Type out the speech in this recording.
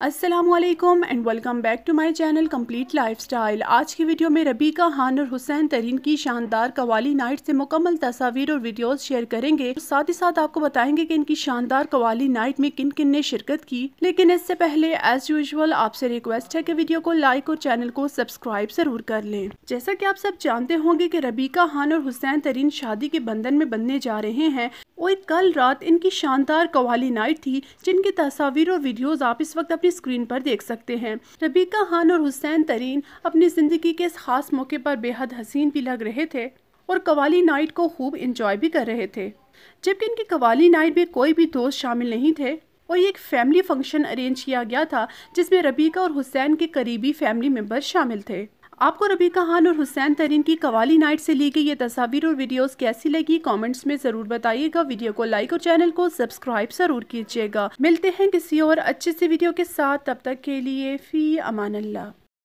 Aslam and welcome back to my channel complete lifestyle आज की video में रबीका हान और हुसैन तरीन की शानदार कवाली नाइट से मुकम्मल तस्वीर और वीडियोस शेयर करेंगे साथ ही साथ आपको बताएंगे कि इनकी शानदार कवाली नाइट में किन किन ने शिरकत की लेकिन इससे पहले एज यूजल आपसे रिक्वेस्ट है कि वीडियो को लाइक और चैनल को सब्सक्राइब जरूर कर लें जैसा की आप सब जानते होंगे की रबीका हान और हुसैन तरीन शादी के बंधन में बनने जा रहे हैं और कल रात इनकी शानदार कवाली नाइट थी जिनकी तस्वीर और वीडियोज आप इस वक्त अपनी भी स्क्रीन पर देख सकते हैं रबीका खान और हुसैन तरीन अपनी ज़िंदगी के इस खास मौके पर बेहद हसीन भी लग रहे थे और कवाली नाइट को खूब इंजॉय भी कर रहे थे जबकि इनकी कवाली नाइट में कोई भी दोस्त शामिल नहीं थे और ये एक फैमिली फंक्शन अरेंज किया गया था जिसमें रबीका और हुसैन के करीबी फैमिली मेम्बर शामिल थे आपको रबीका खान और हुसैन तरीन की कवाली नाइट से ली गई ये तस्वीर और वीडियोस कैसी लगी कमेंट्स में ज़रूर बताइएगा वीडियो को लाइक और चैनल को सब्सक्राइब ज़रूर कीजिएगा मिलते हैं किसी और अच्छे से वीडियो के साथ तब तक के लिए फ़ी अमान